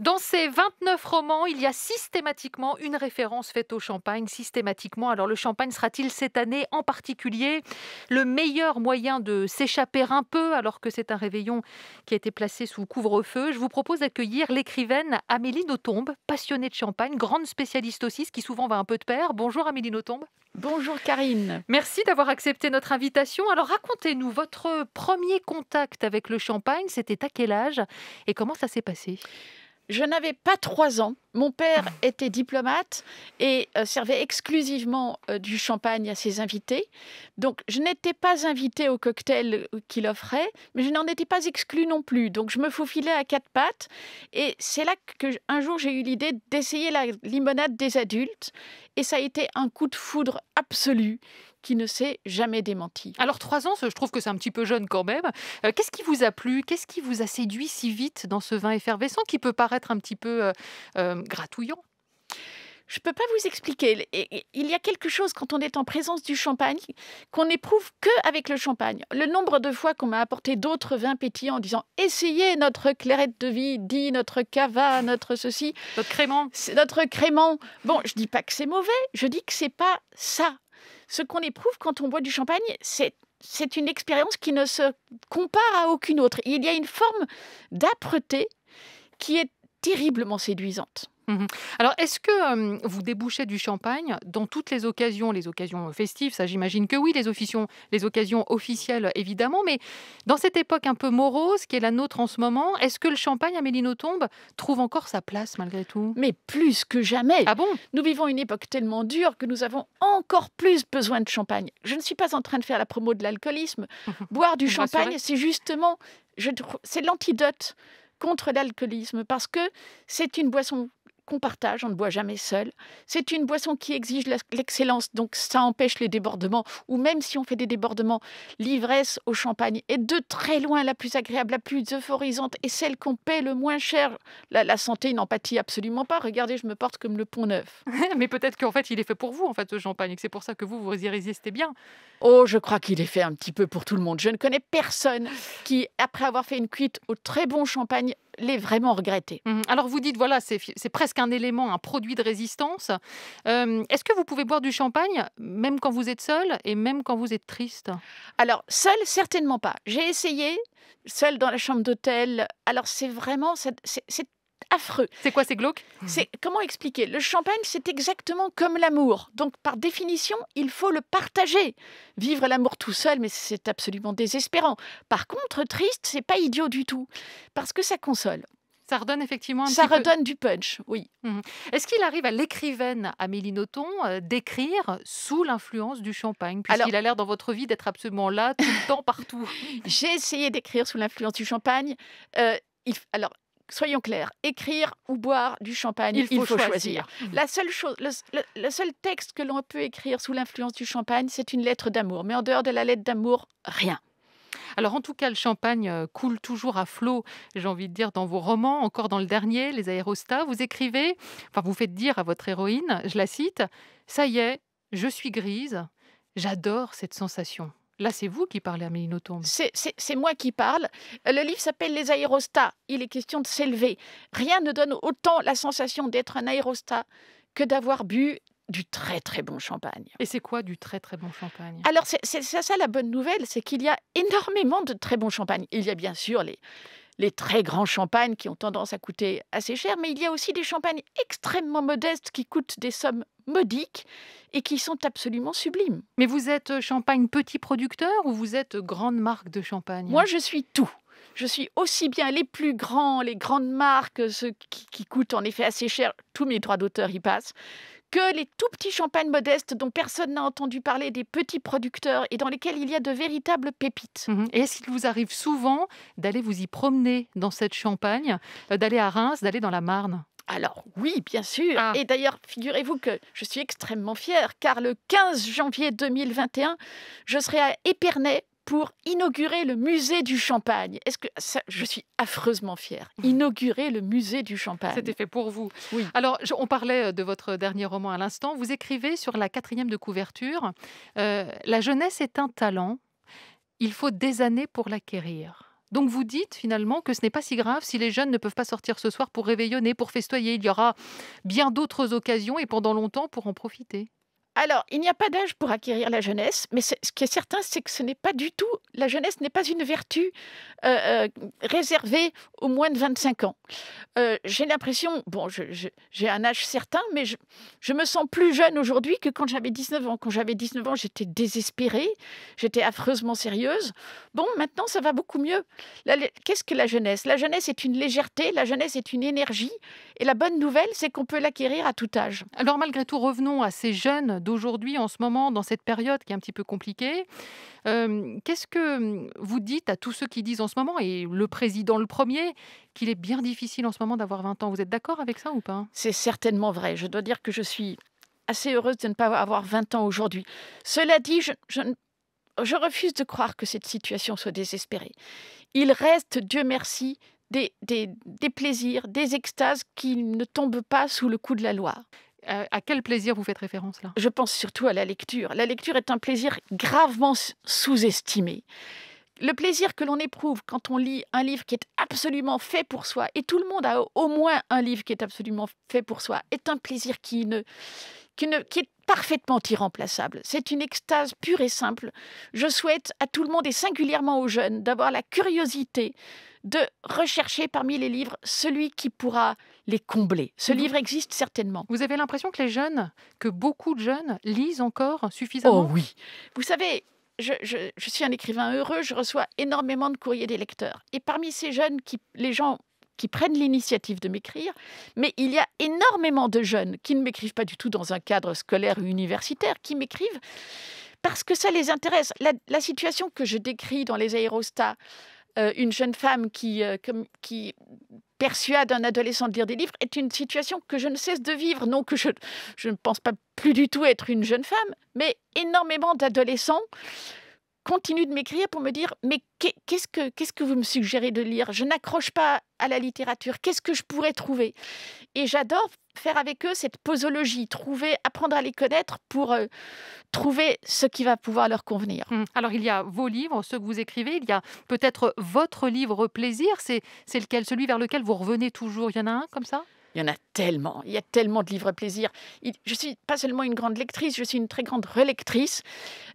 Dans ces 29 romans, il y a systématiquement une référence faite au champagne, systématiquement. Alors le champagne sera-t-il cette année en particulier le meilleur moyen de s'échapper un peu alors que c'est un réveillon qui a été placé sous couvre-feu Je vous propose d'accueillir l'écrivaine Amélie Nothomb, passionnée de champagne, grande spécialiste aussi, ce qui souvent va un peu de pair. Bonjour Amélie Nothomb. Bonjour Karine. Merci d'avoir accepté notre invitation. Alors racontez-nous votre premier contact avec le champagne, c'était à quel âge et comment ça s'est passé je n'avais pas trois ans. Mon père ah. était diplomate et euh, servait exclusivement euh, du champagne à ses invités. Donc je n'étais pas invitée au cocktail euh, qu'il offrait, mais je n'en étais pas exclue non plus. Donc je me faufilais à quatre pattes. Et c'est là qu'un jour j'ai eu l'idée d'essayer la limonade des adultes. Et ça a été un coup de foudre absolu qui ne s'est jamais démenti. Alors trois ans, je trouve que c'est un petit peu jeune quand même. Euh, qu'est-ce qui vous a plu Qu'est-ce qui vous a séduit si vite dans ce vin effervescent qui peut paraître un petit peu euh, euh, gratouillant je ne peux pas vous expliquer. Il y a quelque chose quand on est en présence du champagne qu'on n'éprouve que le champagne. Le nombre de fois qu'on m'a apporté d'autres vins pétillants en disant essayez notre clairette de vie, dit notre cava, notre ceci, notre crément, notre crément. Bon, je ne dis pas que c'est mauvais, je dis que c'est pas ça ce qu'on éprouve quand on boit du champagne, c'est une expérience qui ne se compare à aucune autre. Il y a une forme d'âpreté qui est terriblement séduisante. Mhm. Alors, est-ce que euh, vous débouchez du champagne dans toutes les occasions, les occasions festives, ça j'imagine que oui, les, officions, les occasions officielles évidemment, mais dans cette époque un peu morose qui est la nôtre en ce moment, est-ce que le champagne à tombe trouve encore sa place malgré tout Mais plus que jamais Ah bon Nous vivons une époque tellement dure que nous avons encore plus besoin de champagne. Je ne suis pas en train de faire la promo de l'alcoolisme. Mhm. Boire du champagne, c'est justement, c'est l'antidote contre l'alcoolisme parce que c'est une boisson qu'on partage, on ne boit jamais seul. C'est une boisson qui exige l'excellence, donc ça empêche les débordements, ou même si on fait des débordements, l'ivresse au champagne est de très loin la plus agréable, la plus euphorisante et celle qu'on paie le moins cher. La, santé n'en pâtit absolument pas. Regardez, je me porte comme le pont neuf. Mais peut-être qu'en fait, il est fait pour vous, en fait, ce champagne, c'est pour ça que vous, vous y résistez bien. Oh, je crois qu'il est fait un petit peu pour tout le monde. Je ne connais personne qui, après avoir fait une cuite au très bon champagne, l'ai vraiment regretté. Mhm. Alors vous dites, voilà, c'est presque un élément, un produit de résistance. Euh, est-ce que vous pouvez boire du champagne, même quand vous êtes seul et même quand vous êtes triste Alors, seul, certainement pas. J'ai essayé, seul dans la chambre d'hôtel. Alors, c'est vraiment, c'est affreux. C'est quoi, ces glauque C'est comment expliquer Le champagne, c'est exactement comme l'amour. Donc, par définition, il faut le partager. Vivre l'amour tout seul, mais c'est absolument désespérant. Par contre, triste, c'est pas idiot du tout, parce que ça console. Ça redonne effectivement un Ça redonne du punch, oui. Mmh. Est-ce qu'il arrive à l'écrivaine Amélie Nothomb euh, d'écrire sous l'influence du champagne Puisqu'il a l'air dans votre vie d'être absolument là, tout le temps, partout. J'ai essayé d'écrire sous l'influence du champagne. Euh, alors, soyons clairs, écrire ou boire du champagne, il faut, choisir. Mmh. La seule chose, le, le seul texte que l'on peut écrire sous l'influence du champagne, c'est une lettre d'amour. Mais en dehors de la lettre d'amour, rien. Alors en tout cas, le champagne euh, coule toujours à flot, j'ai envie de dire, dans vos romans, encore dans le dernier, Les aérostats, vous écrivez, enfin vous faites dire à votre héroïne, je la cite, Ça y est, je suis grise, j'adore cette sensation. Là, c'est vous qui parlez à Nothomb. C'est moi qui parle. Le livre s'appelle Les aérostats. Il est question de s'élever. Rien ne donne autant la sensation d'être un aérostat que d'avoir bu du très très bon champagne. Et c'est quoi du très très bon champagne Alors c'est ça, la bonne nouvelle, c'est qu'il y a énormément de très bons champagne. Il y a bien sûr les, les très grands champagnes qui ont tendance à coûter assez cher, mais il y a aussi des champagnes extrêmement modestes qui coûtent des sommes modiques et qui sont absolument sublimes. Mais vous êtes euh, champagne petit producteur ou vous êtes euh, grande marque de champagne Moi, je suis tout je suis aussi bien les plus grands, les grandes marques, ceux qui, coûtent en effet assez cher, tous mes droits d'auteur y passent, que les tout petits champagnes modestes dont personne n'a entendu parler, des petits producteurs et dans lesquels il y a de véritables pépites. Mhm. Et est-ce qu'il vous arrive souvent d'aller vous y promener dans cette champagne, euh, d'aller à Reims, d'aller dans la Marne alors oui, bien sûr. Ah. Et d'ailleurs, figurez-vous que je suis extrêmement fière, car le 15 janvier 2021, je serai à Épernay pour inaugurer le musée du champagne. Est-ce que je suis affreusement fière. Inaugurer le musée du champagne. C'était fait pour vous. Oui. Alors, on parlait euh, de votre dernier roman à l'instant. Vous écrivez sur la quatrième de couverture euh, La jeunesse est un talent. Il faut des années pour l'acquérir. Donc vous dites finalement que ce n'est pas si grave si les jeunes ne peuvent pas sortir ce soir pour réveillonner, pour festoyer. Il y aura bien d'autres occasions et pendant longtemps pour en profiter. Alors, il n'y a pas d'âge pour acquérir la jeunesse, mais ce qui est certain, c'est que ce n'est pas du tout, la jeunesse n'est pas une vertu euh, euh, réservée aux moins de 25 ans. Euh, j'ai l'impression, bon, j'ai un âge certain, mais je, je me sens plus jeune aujourd'hui que quand j'avais 19 ans. Quand j'avais 19 ans, j'étais désespérée, j'étais affreusement sérieuse. Bon, maintenant, ça va beaucoup mieux. Qu'est-ce que la jeunesse La jeunesse est une légèreté, la jeunesse est une énergie, et la bonne nouvelle, c'est qu'on peut l'acquérir à tout âge. Alors, malgré tout, revenons à ces jeunes d'aujourd'hui en ce moment, dans cette période qui est un petit peu compliquée. Qu'est-ce que vous dites à tous ceux qui disent en ce moment, et le président le premier, qu'il est bien difficile en ce moment d'avoir 20 ans Vous êtes d'accord avec ça ou pas C'est certainement vrai. Je dois dire que je suis assez heureuse de ne pas avoir 20 ans aujourd'hui. Cela dit, je, je, refuse de croire que cette situation soit désespérée. Il reste, Dieu merci, des, des, des, plaisirs, des extases qui ne tombent pas sous le coup de la loi. Euh, à quel plaisir vous faites référence là Je pense surtout à la lecture. La lecture est un plaisir gravement sous-estimé. Le plaisir que l'on éprouve quand on lit un livre qui est absolument fait pour soi, et tout le monde a au moins un livre qui est absolument fait pour soi, est un plaisir qui, ne, est parfaitement irremplaçable. C'est une extase pure et simple. Je souhaite à tout le monde et singulièrement aux jeunes d'avoir la curiosité de rechercher parmi les livres celui qui pourra les combler. Ce mhm. livre existe certainement. Vous avez l'impression que les jeunes, que beaucoup de jeunes, lisent encore oh suffisamment Oh oui. Vous savez, je, suis un écrivain heureux, je reçois énormément de courriers des lecteurs. Et parmi ces jeunes, qui, les gens qui prennent l'initiative de m'écrire, mais il y a énormément de jeunes qui ne m'écrivent pas du tout dans un cadre scolaire ou universitaire, qui m'écrivent parce que ça les intéresse. La, situation que je décris dans les aérostats, euh, une jeune femme qui, euh, qui persuade un adolescent de lire des livres est une situation que je ne cesse de vivre. Non que je, je ne pense pas plus du tout être une jeune femme, mais énormément d'adolescents continuent de m'écrire pour me dire mais qu'est-ce que qu'est-ce que vous me suggérez de lire Je n'accroche pas à la littérature. Qu'est-ce que je pourrais trouver Et j'adore faire avec eux cette posologie, trouver, apprendre à les connaître pour euh, trouver ce qui va pouvoir leur convenir. Hum, alors il y a vos livres, ceux que vous écrivez, il y a peut-être votre livre plaisir, c'est lequel, celui vers lequel vous revenez toujours. Il y en a un comme ça il y en a tellement, il y a tellement de livres plaisir. Je suis pas seulement une grande lectrice, je suis une très grande relectrice.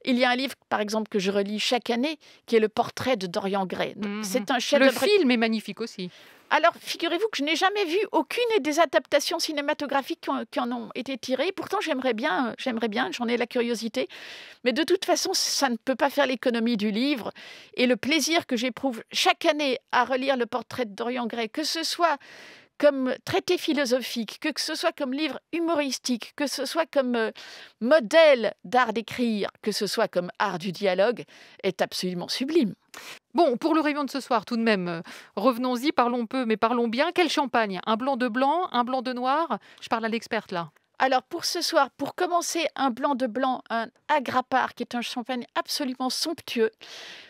Il y a un livre, par exemple, que je relis chaque année, qui est le portrait de Dorian Gray. Hum, c'est hum. un chef Le film est magnifique aussi. Alors, figurez-vous que je n'ai jamais vu aucune des adaptations cinématographiques qui, en ont été tirées. Pourtant, j'aimerais bien, euh, j'aimerais bien, j'en ai la curiosité. Mais de toute façon, ça ne peut pas faire l'économie du livre. Et le plaisir que j'éprouve chaque année à relire le portrait de Dorian Gray, que ce soit comme traité philosophique, que ce soit comme livre humoristique, que ce soit comme euh, modèle d'art d'écrire, que ce soit comme art du dialogue, est absolument sublime. Bon, pour le rayon de ce soir, tout de même, euh, revenons-y, parlons peu, mais parlons bien. Quel champagne Un blanc de blanc, un blanc de noir Je parle à l'experte là. Alors pour ce soir, pour commencer, un blanc de blanc, un agrapar, qui est un champagne absolument somptueux.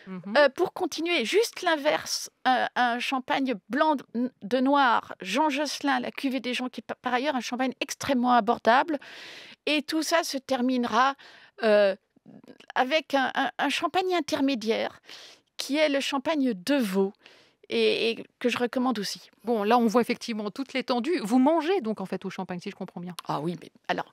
Mhm. Euh, pour continuer, juste l'inverse, euh, un, champagne blanc de noir, Jean Josselin, la cuvée des gens, qui est par ailleurs un champagne extrêmement abordable. Et tout ça se terminera euh, avec un, champagne intermédiaire, qui est le champagne de veau et, que je recommande aussi. Bon, là, on voit effectivement toute l'étendue. Vous mangez donc en fait au champagne, si je comprends bien. Ah oui, mais alors,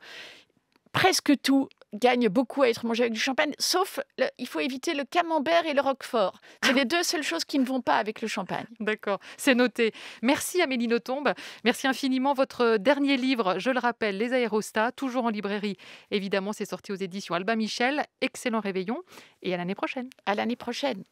presque tout gagne beaucoup à être mangé avec du champagne, sauf il faut éviter le camembert et le roquefort. C'est ah les deux seules choses qui ne vont pas avec le champagne. D'accord, c'est noté. Merci Amélie Notombe, merci infiniment. Votre dernier livre, je le rappelle, Les aérostats, toujours en librairie. Évidemment, c'est sorti aux éditions Albin Michel. Excellent réveillon et à l'année prochaine. À l'année prochaine.